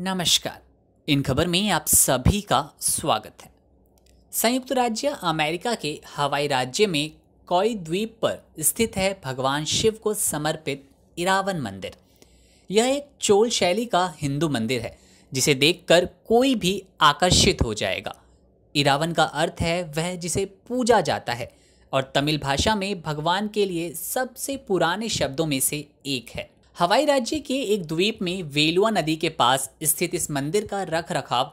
नमस्कार इन खबर में आप सभी का स्वागत है संयुक्त राज्य अमेरिका के हवाई राज्य में कोई द्वीप पर स्थित है भगवान शिव को समर्पित इरावन मंदिर यह एक चोल शैली का हिंदू मंदिर है जिसे देखकर कोई भी आकर्षित हो जाएगा इरावन का अर्थ है वह जिसे पूजा जाता है और तमिल भाषा में भगवान के लिए सबसे पुराने शब्दों में से एक है हवाई राज्य के एक द्वीप में वेलुआ नदी के पास स्थित इस मंदिर का रख रखाव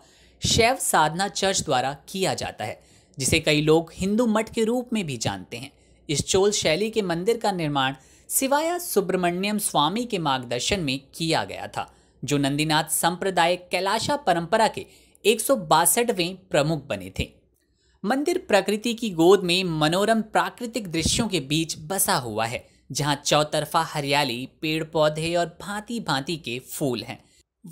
शैव साधना चर्च द्वारा किया जाता है जिसे कई लोग हिंदू मठ के रूप में भी जानते हैं इस चोल शैली के मंदिर का निर्माण सिवाया सुब्रमण्यम स्वामी के मार्गदर्शन में किया गया था जो नंदीनाथ संप्रदाय कैलाशा परंपरा के एक प्रमुख बने थे मंदिर प्रकृति की गोद में मनोरम प्राकृतिक दृश्यों के बीच बसा हुआ है जहां चौतरफा हरियाली पेड़ पौधे और भांति भांति के फूल हैं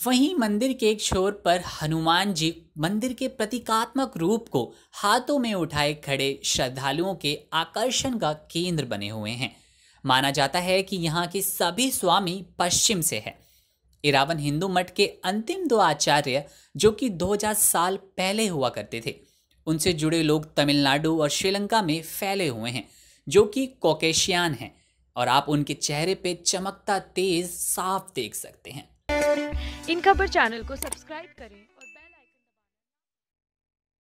वहीं मंदिर के एक छोर पर हनुमान जी मंदिर के प्रतीकात्मक रूप को हाथों में उठाए खड़े श्रद्धालुओं के आकर्षण का केंद्र बने हुए हैं माना जाता है कि यहाँ के सभी स्वामी पश्चिम से है इरावन हिंदू मठ के अंतिम दो आचार्य जो कि 2000 साल पहले हुआ करते थे उनसे जुड़े लोग तमिलनाडु और श्रीलंका में फैले हुए हैं जो कि कोकेशियान हैं और आप उनके चेहरे पे चमकता तेज साफ देख सकते हैं इन खबर चैनल को सब्सक्राइब करें और